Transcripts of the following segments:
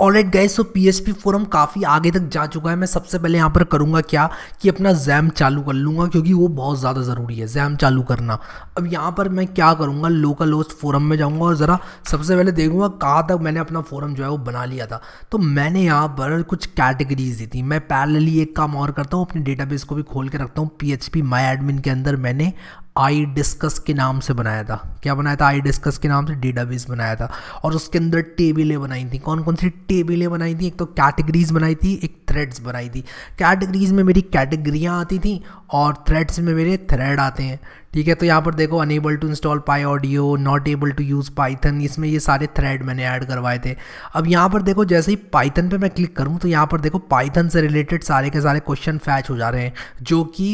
already गए so P H P forum काफ़ी आगे तक जा चुका है मैं सबसे पहले यहाँ पर करूँगा क्या कि अपना जैम चालू कर लूँगा क्योंकि वो बहुत ज़्यादा ज़रूरी है जैम चालू करना अब यहाँ पर मैं क्या करूँगा लोकल होस्ट फोरम में जाऊँगा और ज़रा सबसे पहले देखूँगा कहाँ तक मैंने अपना फोरम जो है वो बना लिया था तो मैंने यहाँ पर कुछ कैटेगरीज दी थी मैं लिए एक काम और करता हूँ अपने डेटाबेस को भी खोल के रखता हूँ P H P my admin के अंदर मैंने आई डिस्कस के नाम से बनाया था क्या बनाया था आई डिस्कस के नाम से डेटाबेस बनाया था और उसके अंदर टेबलें बनाई थी कौन कौन सी टेबलें बनाई थी एक तो कैटेगरीज बनाई थी एक थ्रेड्स बनाई थी कैटेगरीज में मेरी कैटेगरियाँ आती थी और थ्रेड्स में मेरे थ्रेड आते हैं ठीक है तो यहाँ पर देखो unable to install PyAudio not able to use Python इसमें ये सारे थ्रेड मैंने ऐड करवाए थे अब यहाँ पर देखो जैसे ही पाइथन पे मैं क्लिक करूँ तो यहाँ पर देखो पाइथन से रिलेटेड सारे के सारे क्वेश्चन फैच हो जा रहे हैं जो कि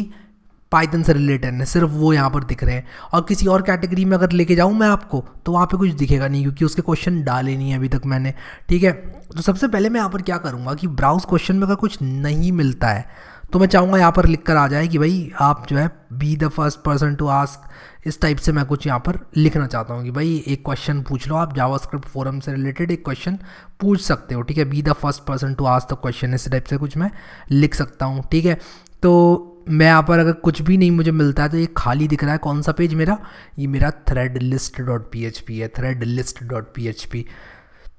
पाइथन से रिलेटेड है सिर्फ वो यहाँ पर दिख रहे हैं और किसी और कैटेगरी में अगर लेके जाऊँ मैं आपको तो वहाँ पे कुछ दिखेगा नहीं क्योंकि उसके क्वेश्चन डाले नहीं है अभी तक मैंने ठीक है तो सबसे पहले मैं यहाँ पर क्या करूँगा कि ब्राउज क्वेश्चन में अगर कुछ नहीं मिलता है तो मैं चाहूँगा यहाँ पर लिख कर आ जाए कि भाई आप जो है be the first person to ask इस टाइप से मैं कुछ यहाँ पर लिखना चाहता हूँ कि भाई एक क्वेश्चन पूछ लो आप जावास्क्रिप्ट फोरम से रिलेटेड एक क्वेश्चन पूछ सकते हो ठीक है be the first person to ask the question इस टाइप से कुछ मैं लिख सकता हूँ ठीक है तो मैं यहाँ पर अगर कुछ भी नहीं मुझे मिलता है तो ये खाली दिख रहा है कौन सा पेज मेरा ये मेरा thread list dot P H P है thread list dot P H P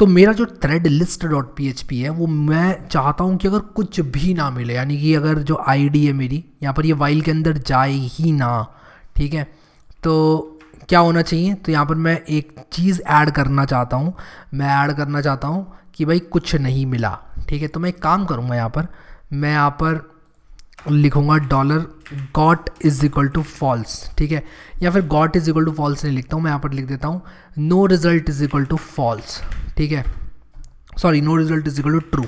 तो मेरा जो thread list dot P H P है वो मैं चाहता हूँ कि अगर कुछ भी ना मिले यानी कि अगर जो आई डी है मेरी यहाँ पर ये वाइल के अंदर जाए ही ना ठीक है तो क्या होना चाहिए तो यहाँ पर मैं एक चीज़ ऐड करना चाहता हूँ मैं ऐड करना चाहता हूँ कि भाई कुछ नहीं मिला ठीक है तो मैं एक काम करूँगा यहाँ पर मैं यहाँ पर लिखूंगा dollar got is equal to false ठीक है या फिर got is equal to false नहीं लिखता हूँ मैं यहाँ पर लिख देता हूँ no result is equal to false ठीक है sorry no result is equal to true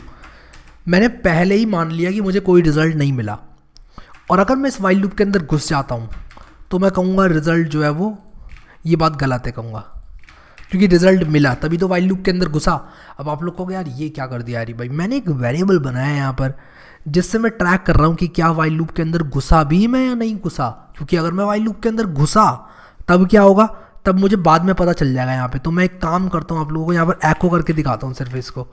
मैंने पहले ही मान लिया कि मुझे कोई रिजल्ट नहीं मिला और अगर मैं इस वाइल्ड लूप के अंदर घुस जाता हूँ तो मैं कहूँगा रिजल्ट जो है वो ये बात गलत है कहूँगा क्योंकि रिजल्ट मिला तभी तो वाइल्ड लूप के अंदर घुसा अब आप लोग कहोगे यार ये क्या कर दिया यार भाई मैंने एक वेरिएबल बनाया है यहाँ पर जिससे मैं ट्रैक कर रहा हूँ कि क्या वाइल लूप के अंदर घुसा भी मैं या नहीं घुसा क्योंकि अगर मैं वाइल लूप के अंदर घुसा तब क्या होगा तब मुझे बाद में पता चल जाएगा यहाँ पे तो मैं एक काम करता हूँ आप लोगों को यहाँ पर एको करके दिखाता हूँ सिर्फ इसको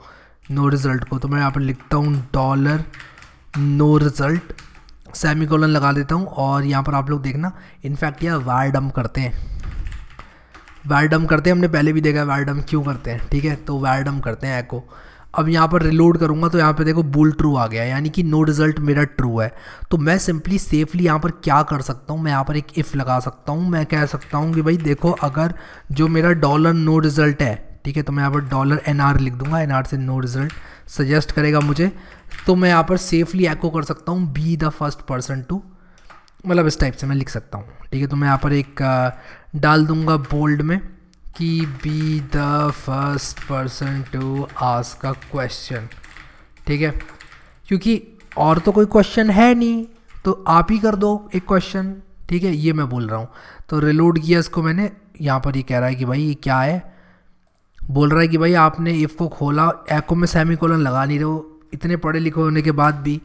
नो रिज़ल्ट को तो मैं यहाँ पर लिखता हूँ dollar no result semicolon लगा देता हूँ और यहाँ पर आप लोग देखना इनफैक्ट यह वायर करते हैं वायर करते हैं हमने पहले भी देखा है वायर डम क्यों करते हैं ठीक है तो वायर करते हैं एको अब यहाँ पर रिलोड करूँगा तो यहाँ पे देखो बुल ट्रू आ गया यानी कि नो रिज़ल्ट मेरा ट्रू है तो मैं सिंपली सेफली यहाँ पर क्या कर सकता हूँ मैं यहाँ पर एक इफ़ लगा सकता हूँ मैं कह सकता हूँ कि भाई देखो अगर जो मेरा डॉलर नो रिज़ल्ट है ठीक है तो मैं यहाँ पर डॉलर एन लिख दूंगा एन से नो रिज़ल्ट सजेस्ट करेगा मुझे तो मैं यहाँ पर सेफली एको कर सकता हूँ be the first person to मतलब इस टाइप से मैं लिख सकता हूँ ठीक है तो मैं यहाँ पर एक डाल दूंगा बोल्ड में कि be the first person to ask a question ठीक है क्योंकि और तो कोई क्वेश्चन है नहीं तो आप ही कर दो एक क्वेश्चन ठीक है ये मैं बोल रहा हूँ तो रिलोड किया इसको मैंने यहाँ पर ये कह रहा है कि भाई ये क्या है बोल रहा है कि भाई आपने इफ़ को खोला एको में सेमी कोलन लगा नहीं रहे हो इतने पढ़े लिखे होने के बाद भी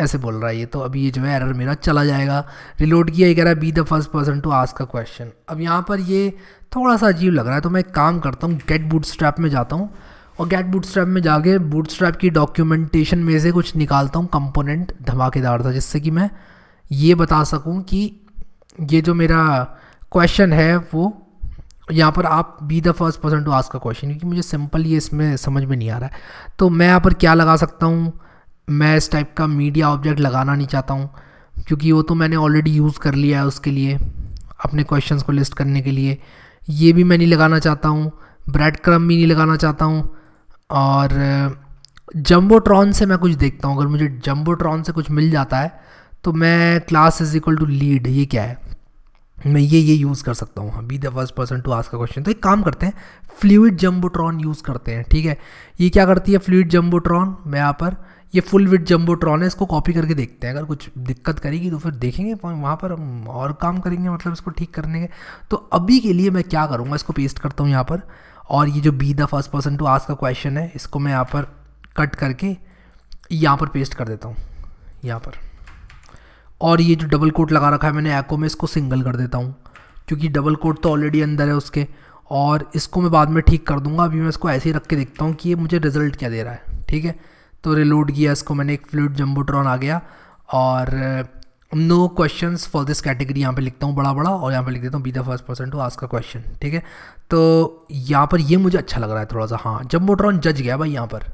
ऐसे बोल रहा है ये तो अभी ये जो है एरर मेरा चला जाएगा रिलोड किया ये कह रहा है be the first person to ask का क्वेश्चन अब यहाँ पर ये थोड़ा सा अजीब लग रहा है तो मैं एक काम करता हूँ गेट बूट स्ट्रैप में जाता हूँ और गेट बूट स्ट्रैप में जाके बूट स्ट्रैप की डॉक्यूमेंटेशन में से कुछ निकालता हूँ कंपोनेंट धमाकेदार था जिससे कि मैं ये बता सकूँ कि ये जो मेरा क्वेश्चन है वो यहाँ पर आप be the first person to ask का क्वेश्चन क्योंकि मुझे सिंपल ये इसमें समझ में नहीं आ रहा है तो मैं यहाँ पर क्या लगा सकता हूँ मैं इस टाइप का मीडिया ऑब्जेक्ट लगाना नहीं चाहता हूँ क्योंकि वो तो मैंने ऑलरेडी यूज़ कर लिया है उसके लिए अपने क्वेश्चन को लिस्ट करने के लिए ये भी मैं नहीं लगाना चाहता हूँ ब्रेड क्रम भी नहीं लगाना चाहता हूँ और जम्बोट्रॉन से मैं कुछ देखता हूँ अगर मुझे जम्बोट्रॉन से कुछ मिल जाता है तो मैं class is equal to lead ये क्या है मैं ये ये यूज़ कर सकता हूँ be the first person to ask का क्वेश्चन तो एक काम करते हैं फ्लूड जम्बोट्रॉन यूज़ करते हैं ठीक है ये क्या करती है फ्लूड जम्बोट्रॉन मैं यहाँ पर ये फुल विथ जम्बोट्रॉन है इसको कॉपी करके देखते हैं अगर कुछ दिक्कत करेगी तो फिर देखेंगे वहाँ पर हम और काम करेंगे मतलब इसको ठीक करने के तो अभी के लिए मैं क्या करूँगा इसको पेस्ट करता हूँ यहाँ पर और ये जो be the first person to ask का क्वेश्चन है इसको मैं यहाँ पर कट करके यहाँ पर पेस्ट कर देता हूँ यहाँ पर और ये जो डबल कोट लगा रखा है मैंने एको में इसको सिंगल कर देता हूँ क्योंकि डबल कोट तो ऑलरेडी अंदर है उसके और इसको मैं बाद में ठीक कर दूंगा अभी मैं इसको ऐसे ही रख के देखता हूँ कि ये मुझे रिज़ल्ट क्या दे रहा है ठीक है तो रिलोड किया इसको मैंने एक फ्लूड जम्बोट्रॉन आ गया और no question for this category यहाँ पर लिखता हूँ बड़ा बड़ा और यहाँ पर लिख देता हूँ be the first person to आज का क्वेश्चन ठीक है तो यहाँ पर ये मुझे अच्छा लग रहा है थोड़ा सा हाँ जम्बोट्रॉन जज गया भाई यहाँ पर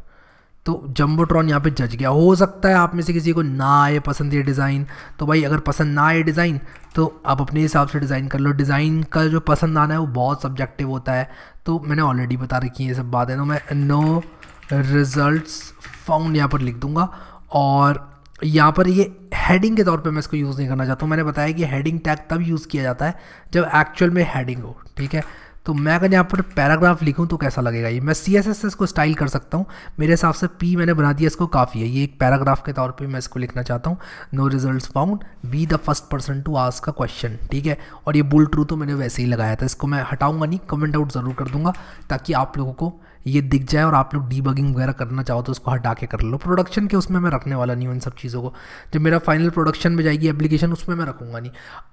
तो जम्बोट्रॉन यहाँ पे जज गया हो सकता है आप में से किसी को ना आए पसंद ये डिज़ाइन तो भाई अगर पसंद ना आए डिज़ाइन तो आप अपने हिसाब से डिज़ाइन कर लो डिज़ाइन का जो पसंद आना है वो बहुत सब्जेक्टिव होता है तो मैंने ऑलरेडी बता रखी है ये सब बातें तो मैं नो रिज़ल्ट फाउंड यहाँ पर लिख दूँगा और यहाँ पर ये हेडिंग के तौर पे मैं इसको यूज़ नहीं करना चाहता हूँ मैंने बताया कि हेडिंग टैग तब यूज़ किया जाता है जब एक्चुअल में हेडिंग हो ठीक है तो मैं अगर यहाँ पर पैराग्राफ लिखूँ तो कैसा लगेगा ये मैं सी एस एस इसको स्टाइल कर सकता हूँ मेरे हिसाब से पी मैंने बना दिया इसको काफ़ी है ये एक पैराग्राफ के तौर पे मैं इसको लिखना चाहता हूँ no result found be the first person to ask का क्वेश्चन ठीक है और ये बुल ट्रू तो मैंने वैसे ही लगाया था इसको मैं हटाऊंगा नहीं कमेंट आउट ज़रूर कर दूंगा ताकि आप लोगों को ये दिख जाए और आप लोग डीबगिंग वगैरह करना चाहो तो उसको हटा के कर लो प्रोडक्शन के उसमें मैं रखने वाला नहीं हूँ इन सब चीज़ों को जब मेरा फाइनल प्रोडक्शन में जाएगी एप्लीकेशन उसमें मैं रखूँगा नहीं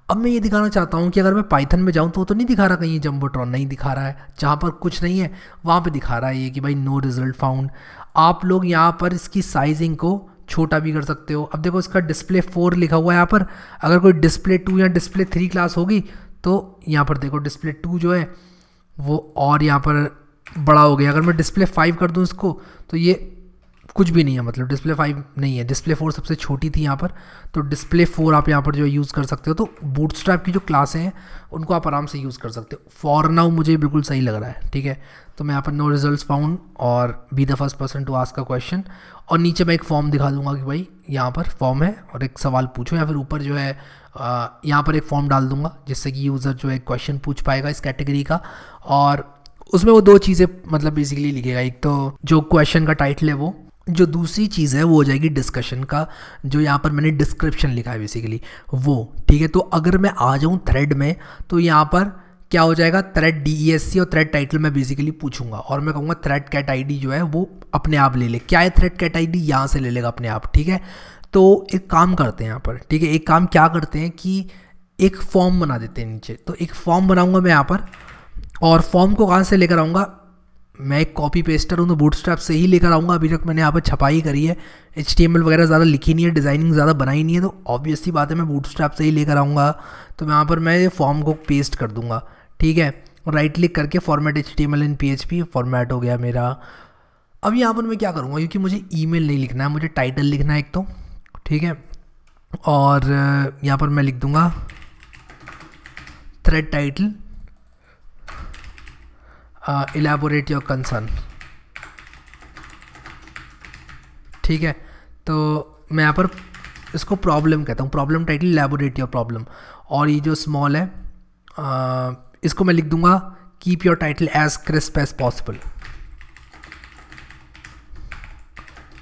अब मैं ये दिखाना चाहता हूँ कि अगर मैं पाइथन में जाऊँ तो वो तो नहीं दिखा रहा कहीं जम्बोट्रॉन नहीं दिखा रहा है जहाँ पर कुछ नहीं है वहाँ पर दिखा रहा है ये कि भाई नो रिजल्ट फाउंड आप लोग यहाँ पर इसकी साइजिंग को छोटा भी कर सकते हो अब देखो इसका डिस्प्ले फोर लिखा हुआ है यहाँ पर अगर कोई डिस्प्ले टू या डिस्प्ले थ्री क्लास होगी तो यहाँ पर देखो डिस्प्ले टू जो है वो और यहाँ पर बड़ा हो गया अगर मैं डिस्प्ले फाइव कर दूँ इसको तो ये कुछ भी नहीं है मतलब डिस्प्ले फाइव नहीं है डिस्प्ले फोर सबसे छोटी थी यहाँ पर तो डिस्प्ले फोर आप यहाँ पर जो यूज़ कर सकते हो तो बूट की जो क्लासें हैं उनको आप आराम से यूज़ कर सकते हो फॉर नाउ मुझे बिल्कुल सही लग रहा है ठीक है तो मैं यहाँ पर नो रिजल्ट फाउंड और be the first person to ask का क्वेश्चन और नीचे मैं एक फॉर्म दिखा दूंगा कि भाई यहाँ पर फॉर्म है और एक सवाल पूछो या फिर ऊपर जो है यहाँ पर एक फॉर्म डाल दूंगा जिससे कि यूज़र जो है क्वेश्चन पूछ पाएगा इस कैटेगरी का और उसमें वो दो चीज़ें मतलब बेसिकली लिखेगा एक तो जो क्वेश्चन का टाइटल है वो जो दूसरी चीज़ है वो हो जाएगी डिस्कशन का जो यहाँ पर मैंने डिस्क्रिप्शन लिखा है बेसिकली वो ठीक है तो अगर मैं आ जाऊँ थ्रेड में तो यहाँ पर क्या हो जाएगा थ्रेड डी e और थ्रेड टाइटल मैं बेसिकली पूछूंगा और मैं कहूँगा थ्रेड कैट आई जो है वो अपने आप ले ले क्या है थ्रेड कैट डी यहाँ से ले लेगा अपने आप ठीक है तो एक काम करते हैं यहाँ पर ठीक है एक काम क्या करते हैं कि एक फॉर्म बना देते हैं नीचे तो एक फॉर्म बनाऊंगा मैं यहाँ पर और फॉर्म को कहाँ से लेकर आऊँगा मैं एक कॉपी पेस्टर हूँ तो बूट से ही लेकर आऊँगा अभी तक मैंने यहाँ पर छपाई करी है एच वगैरह ज़्यादा लिखी नहीं है डिज़ाइनिंग ज़्यादा बनाई नहीं है तो ऑब्वियसली बात है मैं बूट से ही लेकर आऊँगा तो यहाँ पर मैं फॉर्म को पेस्ट कर दूँगा ठीक है राइट क्लिक करके format H T M L in P H P format हो गया मेरा अब यहाँ पर मैं क्या करूँगा क्योंकि मुझे मेल नहीं लिखना है मुझे टाइटल लिखना है एक तो ठीक है और यहाँ पर मैं लिख दूँगा thread title uh, elaborate concern ठीक है तो मैं यहाँ पर इसको प्रॉब्लम कहता हूँ problem title elaborate your problem और ये जो स्मॉल है आ, uh, इसको मैं लिख दूंगा keep your title as crisp as possible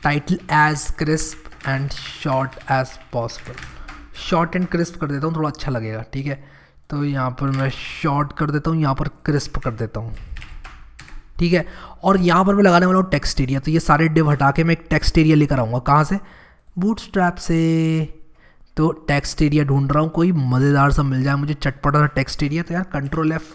title as crisp and short as possible short and crisp कर देता हूँ थोड़ा अच्छा लगेगा ठीक है तो यहाँ पर मैं शॉर्ट कर देता हूँ यहाँ पर क्रिस्प कर देता हूँ ठीक है और यहाँ पर मैं लगाने वाला हूँ टेक्स्ट एरिया तो ये सारे डिव हटा के मैं एक टेक्स्ट एरिया लेकर आऊँगा कहाँ से बूट स्ट्रैप से तो टेक्स्ट एरिया ढूंढ रहा हूँ कोई मज़ेदार सा मिल जाए मुझे चटपटा सा टेक्स्ट एरिया तो यार कंट्रोल एफ़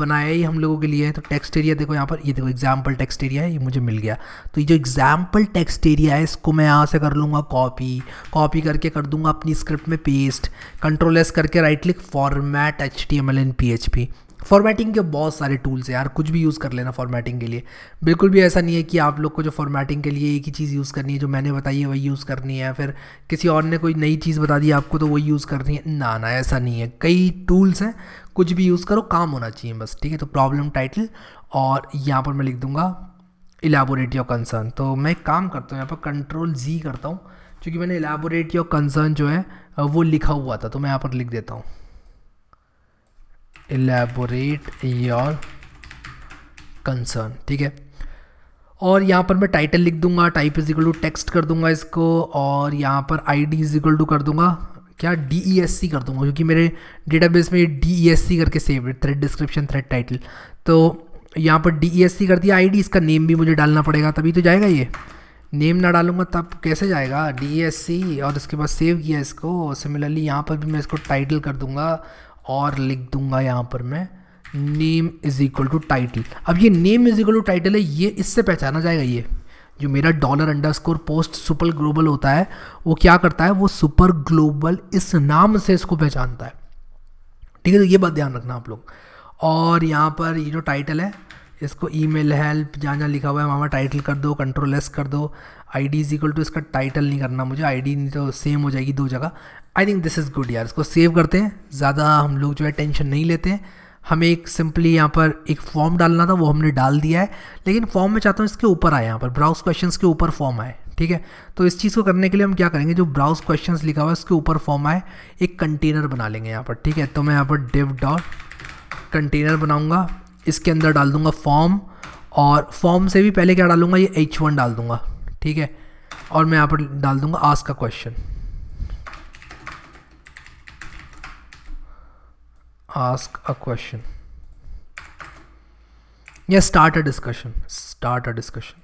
बनाया ही हम लोगों के लिए तो टेक्स्ट एरिया देखो यहाँ पर ये देखो एग्जाम्पल टेक्स्ट एरिया है ये मुझे मिल गया तो ये जो एग्जाम्पल टेक्स्ट एरिया है इसको मैं यहाँ से कर लूँगा कॉपी कॉपी करके कर दूँगा अपनी स्क्रिप्ट में पेस्ट कंट्रोल एस करके right click format H T M L and P H P formatting के बहुत सारे टूल्स हैं यार कुछ भी यूज़ कर लेना फॉर्मेटिंग के लिए बिल्कुल भी ऐसा नहीं है कि आप लोग को जो फॉर्मेटिंग के लिए एक ही चीज़ यूज़ करनी है जो मैंने बताई है वही यूज़ करनी है फिर किसी और ने कोई नई चीज़ बता दी आपको तो वही यूज़ करनी है ना ना ऐसा नहीं है कई टूल्स हैं कुछ भी यूज़ करो काम होना चाहिए बस ठीक है तो प्रॉब्लम टाइटल और यहाँ पर मैं लिख दूँगा इलाबोरेट योर कंसर्न तो मैं काम करता हूँ यहाँ पर कंट्रोल जी करता हूँ क्योंकि मैंने इलाबोरेट योर कंसर्न जो है वो लिखा हुआ था तो मैं यहाँ पर लिख देता हूँ एलेबोरेट योर कंसर्न ठीक है और यहाँ पर मैं टाइटल लिख दूंगा type is equal to text कर दूंगा इसको और यहाँ पर I D is equal to कर दूंगा क्या डी ई एस सी कर दूंगा क्योंकि मेरे डेटाबेस में डी ई एस सी करके सेव है थ्रेड डिस्क्रिप्शन थ्रेड टाइटल तो यहाँ पर डी ई एस सी कर दिया आई डी इसका नेम भी मुझे डालना पड़ेगा तभी तो जाएगा ये नेम ना डालूंगा तब कैसे जाएगा डी एस सी और उसके बाद सेव किया इसको सिमिलरली यहाँ पर भी मैं इसको टाइटल कर दूंगा और लिख दूंगा यहाँ पर मैं name is equal to title अब ये name is equal to title है ये इससे पहचाना जाएगा ये जो मेरा dollar underscore post super global होता है वो क्या करता है वो सुपर ग्लोबल इस नाम से इसको पहचानता है ठीक है तो ये बात ध्यान रखना आप लोग और यहाँ पर ये जो टाइटल है इसको ई मेल हेल्प जहाँ जहाँ लिखा हुआ है वहाँ वहाँ टाइटल कर दो कंट्रोल एस कर दो I D is equal to इसका टाइटल नहीं करना मुझे आई डी नहीं तो सेम हो जाएगी दो जगह I think this is good यार इसको सेव करते हैं ज़्यादा हम लोग जो है टेंशन नहीं लेते हैं हमें एक सिंपली यहाँ पर एक फॉर्म डालना था वो हमने डाल दिया है लेकिन फॉर्म में चाहता हूँ इसके ऊपर आए यहाँ पर ब्राउज क्वेश्चन के ऊपर फॉर्म आए ठीक है तो इस चीज़ को करने के लिए हम क्या करेंगे जो ब्राउज क्वेश्चन लिखा हुआ है उसके ऊपर फॉर्म आए एक कंटेनर बना लेंगे यहाँ पर ठीक है तो मैं यहाँ पर डिव डॉट कंटेनर बनाऊँगा इसके अंदर डाल दूंगा फॉर्म और फॉर्म से भी पहले क्या डालूंगा ये एच वन डाल दूंगा ठीक है और मैं यहाँ पर डाल दूंगा आज का क्वेश्चन आस्क अ क्वेश्चन या start a discussion start a discussion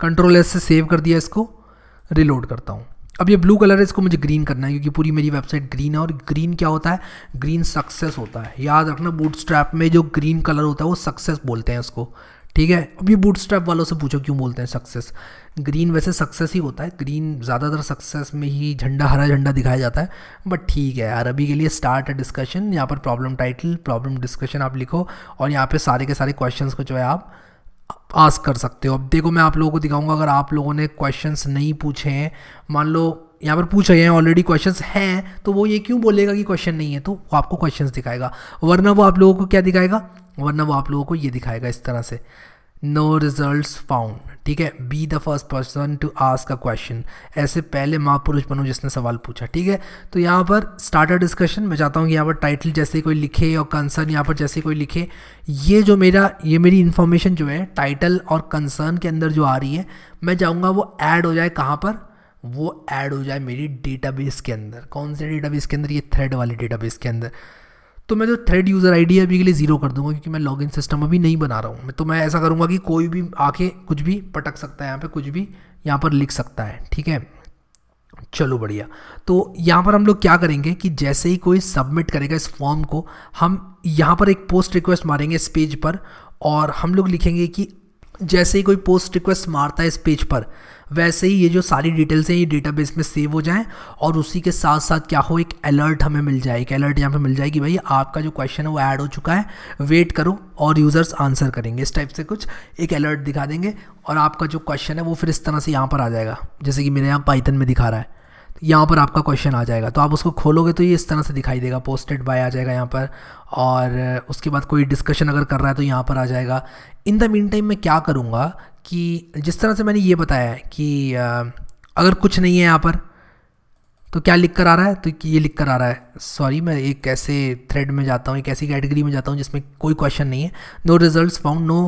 control S से सेव कर दिया इसको रिलोड करता हूँ अब ये ब्लू कलर है इसको मुझे ग्रीन करना है क्योंकि पूरी मेरी वेबसाइट ग्रीन है और ग्रीन क्या होता है ग्रीन सक्सेस होता है याद रखना बूटस्ट्रैप में जो ग्रीन कलर होता है वो सक्सेस बोलते हैं उसको ठीक है अब ये स्ट्रैप वालों से पूछो क्यों बोलते हैं सक्सेस ग्रीन वैसे सक्सेस ही होता है ग्रीन ज़्यादातर सक्सेस में ही झंडा हरा झंडा दिखाया जाता है बट ठीक है यार अभी के लिए स्टार्ट है डिस्कशन यहाँ पर प्रॉब्लम टाइटल प्रॉब्लम डिस्कशन आप लिखो और यहाँ पर सारे के सारे क्वेश्चन को जो है आप आस्क कर सकते हो अब देखो मैं आप लोगों को दिखाऊंगा अगर आप लोगों ने क्वेश्चंस नहीं पूछे हैं मान लो यहाँ पर पूछ रहे हैं ऑलरेडी क्वेश्चंस हैं तो वो ये क्यों बोलेगा कि क्वेश्चन नहीं है तो वो आपको क्वेश्चंस दिखाएगा वरना वो आप लोगों को क्या दिखाएगा वरना वो आप लोगों को ये दिखाएगा इस तरह से नो रिजल्ट फाउंड ठीक है be the first person to ask a question ऐसे पहले महापुरुष बनो जिसने सवाल पूछा ठीक है तो यहाँ पर स्टार्टर डिस्कशन मैं चाहता हूँ कि यहाँ पर टाइटल जैसे कोई लिखे और कंसर्न यहाँ पर जैसे कोई लिखे ये जो मेरा ये मेरी इन्फॉर्मेशन जो है टाइटल और कंसर्न के अंदर जो आ रही है मैं चाहूँगा वो ऐड हो जाए कहाँ पर वो ऐड हो जाए मेरी डेटाबेस के अंदर कौन से डेटाबेस के अंदर ये थ्रेड वाले डेटाबेस के अंदर तो मैं जो थ्रेड यूज़र आईडी है अभी के लिए ज़ीरो कर दूंगा क्योंकि मैं लॉगिन सिस्टम अभी नहीं बना रहा हूँ तो मैं ऐसा करूँगा कि कोई भी आके कुछ भी पटक सकता है यहाँ पे कुछ भी यहाँ पर लिख सकता है ठीक है चलो बढ़िया तो यहाँ पर हम लोग क्या करेंगे कि जैसे ही कोई सबमिट करेगा इस फॉर्म को हम यहाँ पर एक पोस्ट रिक्वेस्ट मारेंगे इस पेज पर और हम लोग लिखेंगे कि जैसे ही कोई पोस्ट रिक्वेस्ट मारता है इस पेज पर वैसे ही ये जो सारी डिटेल्स हैं ये डेटाबेस में सेव हो जाएं और उसी के साथ साथ क्या हो एक अलर्ट हमें मिल जाए एक अलर्ट यहाँ पे मिल जाए कि भाई आपका जो क्वेश्चन है वो ऐड हो चुका है वेट करो और यूज़र्स आंसर करेंगे इस टाइप से कुछ एक अलर्ट दिखा देंगे और आपका जो क्वेश्चन है वो फिर इस तरह से यहाँ पर आ जाएगा जैसे कि मेरे यहाँ पाइथन में दिखा रहा है यहाँ पर आपका क्वेश्चन आ जाएगा तो आप उसको खोलोगे तो ये इस तरह से दिखाई देगा पोस्टेड बाय आ जाएगा यहाँ पर और उसके बाद कोई डिस्कशन अगर कर रहा है तो यहाँ पर आ जाएगा इन द मीन टाइम मैं क्या करूँगा कि जिस तरह से मैंने ये बताया कि अगर कुछ नहीं है यहाँ पर तो क्या लिख कर आ रहा है तो ये लिख कर आ रहा है सॉरी मैं एक ऐसे थ्रेड में जाता हूँ एक ऐसी कैटेगरी में जाता हूँ जिसमें कोई क्वेश्चन नहीं है no results found no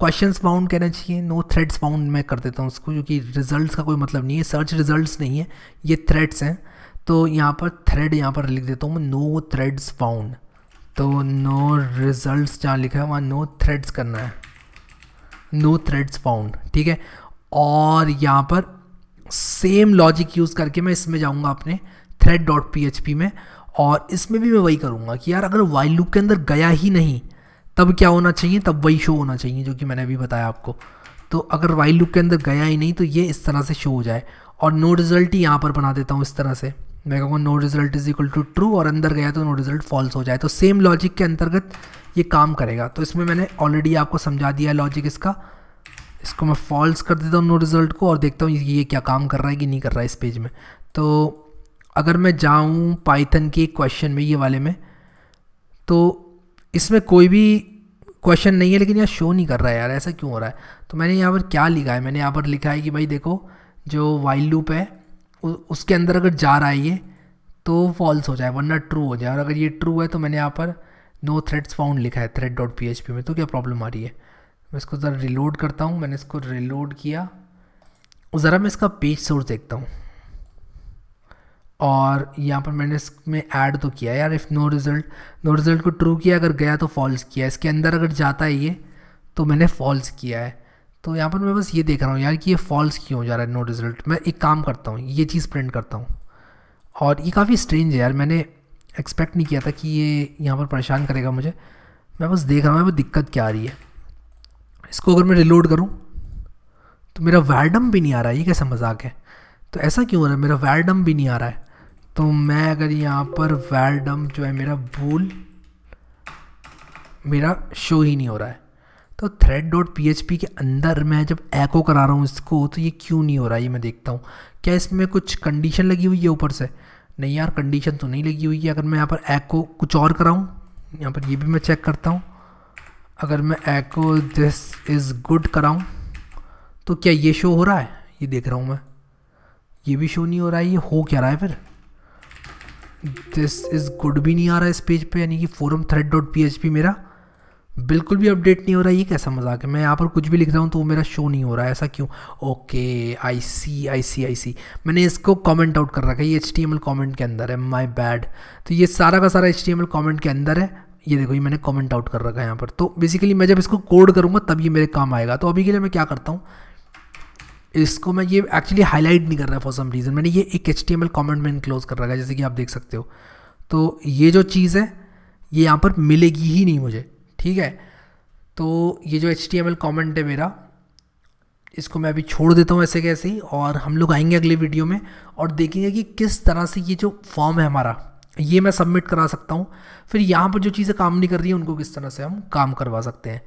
questions found कहना चाहिए नो थ्रेड्स फाउंड मैं कर देता हूँ उसको क्योंकि रिजल्ट्स का कोई मतलब नहीं है सर्च रिजल्ट्स नहीं है ये थ्रेड्स हैं तो यहाँ पर थ्रेड यहाँ पर लिख देता हूँ मैं नो थ्रेड्स फाउंड तो नो रिजल्ट्स जहाँ लिखा है वहाँ नो थ्रेड्स करना है नो थ्रेड्स फाउंड ठीक है और यहाँ पर सेम लॉजिक यूज़ करके मैं इसमें जाऊँगा अपने thread dot P H P में और इसमें भी मैं वही करूँगा कि यार अगर वाइल लूप के अंदर गया ही नहीं तब क्या होना चाहिए तब वही शो होना चाहिए जो कि मैंने अभी बताया आपको तो अगर वाइल लूप के अंदर गया ही नहीं तो ये इस तरह से शो हो जाए और नो रिज़ल्ट ही यहाँ पर बना देता हूँ इस तरह से मैं कहूँगा no result is equal to true और अंदर गया तो नो रिज़ल्ट फॉल्स हो जाए तो सेम लॉजिक के अंतर्गत ये काम करेगा तो इसमें मैंने ऑलरेडी आपको समझा दिया लॉजिक इसका इसको मैं फॉल्स कर देता हूँ नो रिज़ल्ट को और देखता हूँ ये क्या काम कर रहा है कि नहीं कर रहा है इस पेज में तो अगर मैं जाऊँ पाइथन के क्वेश्चन में ये वाले में तो इसमें कोई भी क्वेश्चन नहीं है लेकिन यहाँ शो नहीं कर रहा है यार ऐसा क्यों हो रहा है तो मैंने यहाँ पर क्या लिखा है मैंने यहाँ पर लिखा है कि भाई देखो जो वाइल्ड लूप है उसके अंदर अगर जा रहा है ये तो फॉल्स हो जाए वरना ट्रू हो जाए और अगर ये ट्रू है तो मैंने यहाँ पर नो थ्रेड्स फाउंड लिखा है थ्रेड डॉट पी में तो क्या प्रॉब्लम आ रही है मैं इसको ज़रा रिलोड करता हूँ मैंने इसको रिलोड किया ज़रा मैं इसका पेज सोर्स देखता हूँ और यहाँ पर मैंने इसमें ऐड तो किया यार if no result no result को ट्रू किया अगर गया तो फॉल्स किया इसके अंदर अगर जाता है ये तो मैंने फॉल्स किया है तो यहाँ पर मैं बस ये देख रहा हूँ यार कि ये फॉल्स क्यों हो जा रहा है नो रिज़ल्ट मैं एक काम करता हूँ ये चीज़ प्रिंट करता हूँ और ये काफ़ी स्ट्रेंज है यार मैंने एक्सपेक्ट नहीं किया था कि ये यहाँ पर परेशान करेगा मुझे मैं बस देख रहा हूँ दिक्कत क्या आ रही है इसको अगर मैं रिलोड करूँ तो मेरा वैडम भी नहीं आ रहा है ये कैसा मजाक है तो ऐसा क्यों हो रहा है मेरा वैडम भी नहीं आ रहा है तो मैं अगर यहाँ पर वैडम जो है मेरा भूल मेरा शो ही नहीं हो रहा है तो थ्रेड डॉट पी के अंदर मैं जब एको करा रहा हूँ इसको तो ये क्यों नहीं हो रहा है ये मैं देखता हूँ क्या इसमें कुछ कंडीशन लगी हुई है ऊपर से नहीं यार कंडीशन तो नहीं लगी हुई है अगर मैं यहाँ पर एको कुछ और कराऊँ यहाँ पर ये भी मैं चेक करता हूँ अगर मैं एको दिस इज़ गुड कराऊँ तो क्या ये शो हो रहा है ये देख रहा हूँ मैं ये भी शो नहीं हो रहा है ये हो क्या रहा है फिर दिस इज़ गुड भी नहीं आ रहा है इस पेज पे यानी कि forum thread dot P H P मेरा बिल्कुल भी अपडेट नहीं हो रहा है ये कैसा मजाक है मैं यहाँ पर कुछ भी लिख रहा हूँ तो वो मेरा शो नहीं हो रहा है ऐसा क्यों ओके आई सी आई सी आई सी मैंने इसको कमेंट आउट कर रखा है ये H T M L comment के अंदर है माई बैड तो ये सारा का सारा H T M L comment के अंदर है ये देखो ये मैंने कमेंट आउट कर रखा है यहाँ पर तो बेसिकली मैं जब इसको कोड करूँगा तब ये मेरे काम आएगा तो अभी के लिए मैं क्या करता हूँ इसको मैं ये एक्चुअली हाईलाइट नहीं कर रहा फॉर सम रीज़न मैंने ये एक H T M L comment में इनक्लोज कर रखा है जैसे कि आप देख सकते हो तो ये जो चीज़ है ये यहाँ पर मिलेगी ही नहीं मुझे ठीक है तो ये जो H T M L comment है मेरा इसको मैं अभी छोड़ देता हूँ ऐसे कैसे ही और हम लोग आएंगे अगले वीडियो में और देखेंगे कि किस तरह से ये जो फॉर्म है हमारा ये मैं सबमिट करा सकता हूँ फिर यहाँ पर जो चीज़ें काम नहीं कर रही हैं उनको किस तरह से हम काम करवा सकते हैं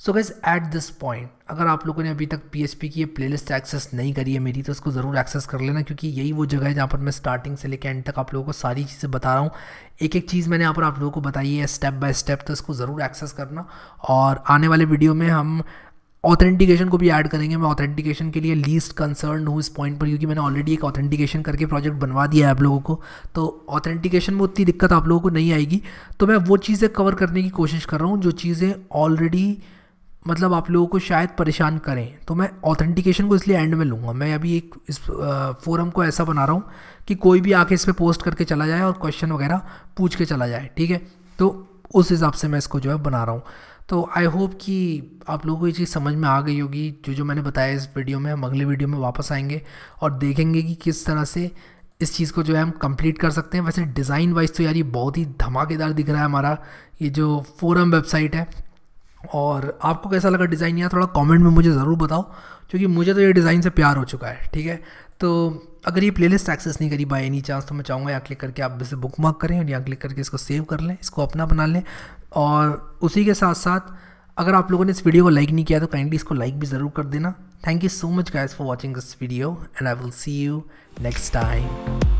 so guess at this point अगर आप लोगों ने अभी तक पी एच पी की ये प्लेलिस्ट एक्सेस नहीं करी है मेरी तो उसको ज़रूर एक्सेस कर लेना क्योंकि यही वो जगह है जहाँ पर मैं स्टार्टिंग से लेकर एंड तक आप लोगों को सारी चीज़ें बता रहा हूँ एक एक चीज़ मैंने यहाँ पर आप लोगों को बताई है स्टेप बाय स्टेप तो इसको ज़रूर एक्सेस करना और आने वाले वीडियो में हम ऑथेंटिकेशन को भी ऐड करेंगे मैं ऑथेंटिकेशन के लिए लीस्ट कंसर्न हूँ इस पॉइंट पर क्योंकि मैंने ऑलरेडी एक ऑथेंटिकेशन करके प्रोजेक्ट बनवा दिया है आप लोगों को तो ऑथेंटिकेशन में उतनी दिक्कत आप लोगों को नहीं आएगी तो मैं वो चीज़ें कवर करने की कोशिश कर रहा हूँ जो चीज़ें ऑलरेडी मतलब आप लोगों को शायद परेशान करें तो मैं ऑथेंटिकेशन को इसलिए एंड में लूँगा मैं अभी एक इस फोरम को ऐसा बना रहा हूँ कि कोई भी आके इस पर पोस्ट करके चला जाए और क्वेश्चन वगैरह पूछ के चला जाए ठीक है तो उस हिसाब से मैं इसको जो है बना रहा हूँ तो आई होप कि आप लोगों को ये चीज़ समझ में आ गई होगी जो जो मैंने बताया इस वीडियो में हम अगले वीडियो में वापस आएंगे और देखेंगे कि किस तरह से इस चीज़ को जो है हम कंप्लीट कर सकते हैं वैसे डिज़ाइन वाइज तो यार ये बहुत ही धमाकेदार दिख रहा है हमारा ये जो फोरम वेबसाइट है और आपको कैसा लगा डिज़ाइन यार थोड़ा कमेंट में मुझे ज़रूर बताओ क्योंकि मुझे तो ये डिज़ाइन से प्यार हो चुका है ठीक है तो अगर ये प्लेलिस्ट एक्सेस नहीं करी बाय एनी चांस तो मैं चाहूँगा यहाँ क्लिक करके आप इसे बुक मार्क करें और यहाँ क्लिक करके इसको सेव कर लें इसको अपना बना लें और उसी के साथ साथ अगर आप लोगों ने इस वीडियो को लाइक नहीं किया तो काइंडली इसको लाइक भी ज़रूर कर देना thank you so much guys for watching this video and I will see you next time